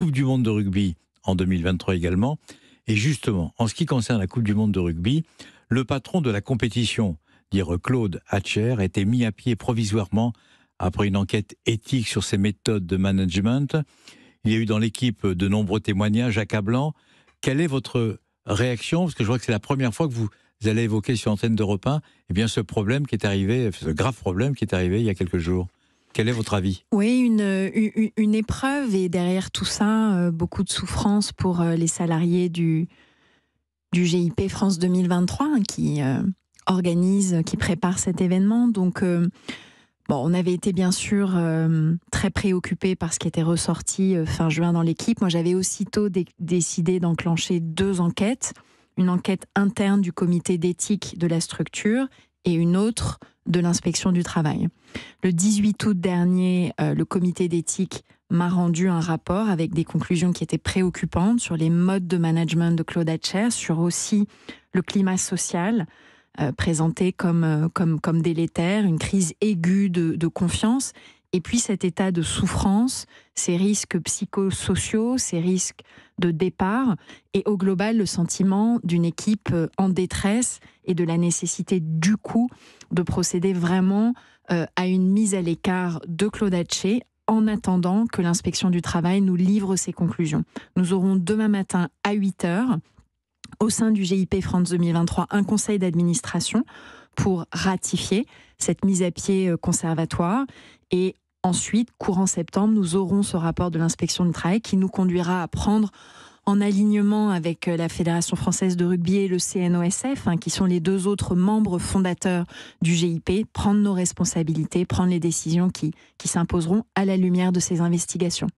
Coupe du Monde de rugby en 2023 également. Et justement, en ce qui concerne la Coupe du Monde de rugby, le patron de la compétition, dire Claude Hatcher, été mis à pied provisoirement après une enquête éthique sur ses méthodes de management. Il y a eu dans l'équipe de nombreux témoignages accablants. Quelle est votre réaction Parce que je vois que c'est la première fois que vous allez évoquer sur l'antenne d'Europe 1 eh bien, ce problème qui est arrivé, ce grave problème qui est arrivé il y a quelques jours. Quel est votre avis Oui, une, une, épreuve et derrière tout ça, euh, beaucoup de souffrance pour euh, les salariés du, du GIP France 2023 qui euh, organise, qui prépare cet événement. Donc, bon, on avait été bien sûr très préoccupés par ce qui était ressorti fin juin dans l'équipe. Moi, j'avais aussitôt décidé d'enclencher deux enquêtes une enquête interne du comité d'éthique de la structure et une autre de l'inspection du travail. Le 18 août dernier, euh, le comité d'éthique m'a rendu un rapport avec des conclusions qui étaient préoccupantes sur les modes de management de Claude Hatcher, sur aussi le climat social euh, présenté comme, euh, comme, comme délétère, une crise aiguë de confiance et puis cet état de souffrance, ces risques psychosociaux, ces risques de départ, et au global le sentiment d'une équipe euh, en détresse et de la nécessité du coup de procéder vraiment euh, à une mise à l'écart de Claude Haché en attendant que l'inspection du travail nous livre ses conclusions. Nous aurons demain matin à 8h au sein du GIP France 2023 un conseil d'administration pour ratifier cette mise à pied euh, conservatoire. Et ensuite, courant septembre, nous aurons ce rapport de l'inspection du travail qui nous conduira à prendre en alignement avec euh, la Fédération française de rugby et le CNOSF, hein, qui sont les deux autres membres fondateurs du GIP, prendre nos responsabilités, prendre les décisions qui, qui s'imposeront à la lumière de ces investigations.